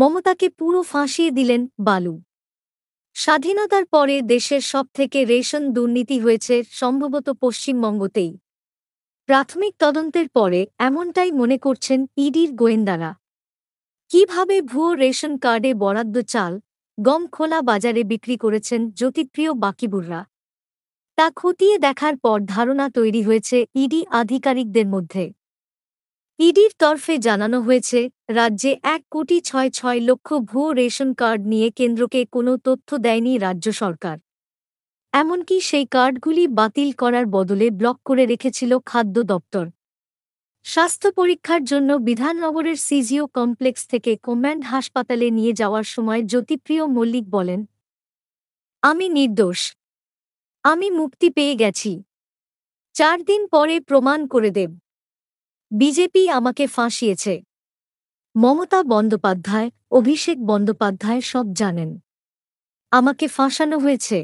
মমতাকে পুরো ফাঁসিয়ে দিলেন বালু স্বাধীনতার পরে দেশের সবথেকে রেশন দুর্নীতি হয়েছে সম্ভবত পশ্চিমবঙ্গতেই প্রাথমিক তদন্তের পরে এমনটাই মনে করছেন ইডির গোয়েন্দারা কিভাবে ভুয়ো রেশন কার্ডে বরাদ্দ চাল গম খোলা বাজারে বিক্রি করেছেন জ্যোতিপ্রিয় বাকিবুররা তা খতিয়ে দেখার পর ধারণা তৈরি হয়েছে ইডি আধিকারিকদের মধ্যে ইডির তরফে জানানো হয়েছে রাজ্যে এক কোটি ছয় ছয় লক্ষ ভুয়ো রেশন কার্ড নিয়ে কেন্দ্রকে কোনো তথ্য দেয়নি রাজ্য সরকার এমনকি সেই কার্ডগুলি বাতিল করার বদলে ব্লক করে রেখেছিল খাদ্য দপ্তর স্বাস্থ্য পরীক্ষার জন্য বিধাননগরের সিজিও কমপ্লেক্স থেকে কম্যান্ড হাসপাতালে নিয়ে যাওয়ার সময় জ্যোতিপ্রিয় মল্লিক বলেন আমি নির্দোষ আমি মুক্তি পেয়ে গেছি চার দিন পরে প্রমাণ করে দেব বিজেপি আমাকে ফাঁসিয়েছে মমতা বন্দ্যোপাধ্যায় অভিষেক বন্দ্যোপাধ্যায় সব জানেন আমাকে ফাঁসানো হয়েছে